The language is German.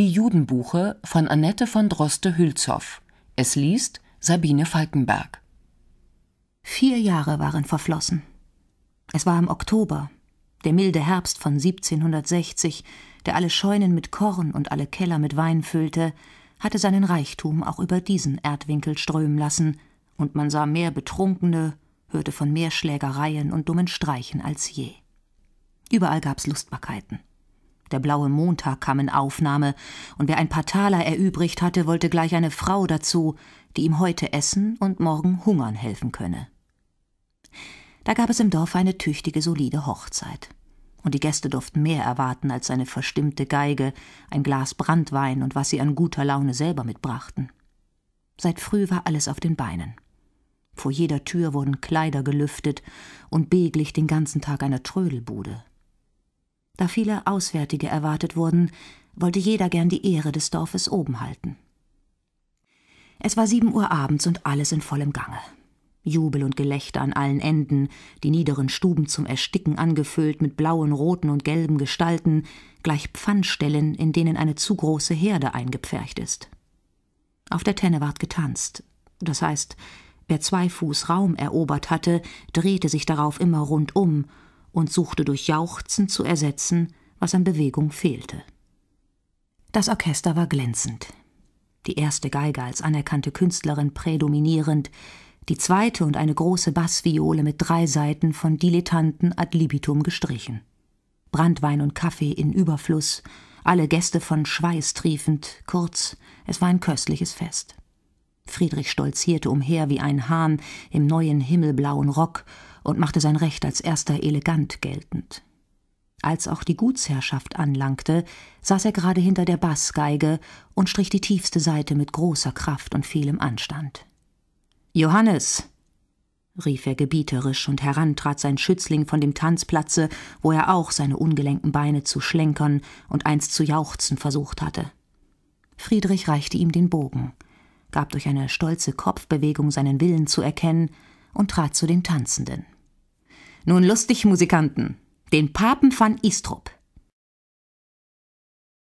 Die Judenbuche von Annette von Droste-Hülshoff. Es liest Sabine Falkenberg. Vier Jahre waren verflossen. Es war im Oktober, der milde Herbst von 1760, der alle Scheunen mit Korn und alle Keller mit Wein füllte, hatte seinen Reichtum auch über diesen Erdwinkel strömen lassen, und man sah mehr Betrunkene, hörte von mehr Schlägereien und dummen Streichen als je. Überall gab's Lustbarkeiten. Der blaue Montag kam in Aufnahme, und wer ein paar Taler erübrigt hatte, wollte gleich eine Frau dazu, die ihm heute essen und morgen hungern helfen könne. Da gab es im Dorf eine tüchtige, solide Hochzeit. Und die Gäste durften mehr erwarten als eine verstimmte Geige, ein Glas Brandwein und was sie an guter Laune selber mitbrachten. Seit früh war alles auf den Beinen. Vor jeder Tür wurden Kleider gelüftet und beglich den ganzen Tag einer Trödelbude. Da viele Auswärtige erwartet wurden, wollte jeder gern die Ehre des Dorfes oben halten. Es war sieben Uhr abends und alles in vollem Gange. Jubel und Gelächter an allen Enden, die niederen Stuben zum Ersticken angefüllt mit blauen, roten und gelben Gestalten, gleich Pfannstellen, in denen eine zu große Herde eingepfercht ist. Auf der Tenne ward getanzt. Das heißt, wer zwei Fuß Raum erobert hatte, drehte sich darauf immer rundum und suchte durch Jauchzen zu ersetzen, was an Bewegung fehlte. Das Orchester war glänzend. Die erste Geige als anerkannte Künstlerin prädominierend, die zweite und eine große Bassviole mit drei Seiten von Dilettanten ad libitum gestrichen. Brandwein und Kaffee in Überfluss, alle Gäste von Schweiß triefend, kurz, es war ein köstliches Fest. Friedrich stolzierte umher wie ein Hahn im neuen himmelblauen Rock und machte sein Recht als erster elegant geltend. Als auch die Gutsherrschaft anlangte, saß er gerade hinter der Bassgeige und strich die tiefste Seite mit großer Kraft und vielem Anstand. Johannes! rief er gebieterisch, und heran trat sein Schützling von dem Tanzplatze, wo er auch seine ungelenken Beine zu schlenkern und einst zu jauchzen versucht hatte. Friedrich reichte ihm den Bogen, gab durch eine stolze Kopfbewegung seinen Willen zu erkennen und trat zu den Tanzenden. Nun lustig, Musikanten. Den Papen van Istrup.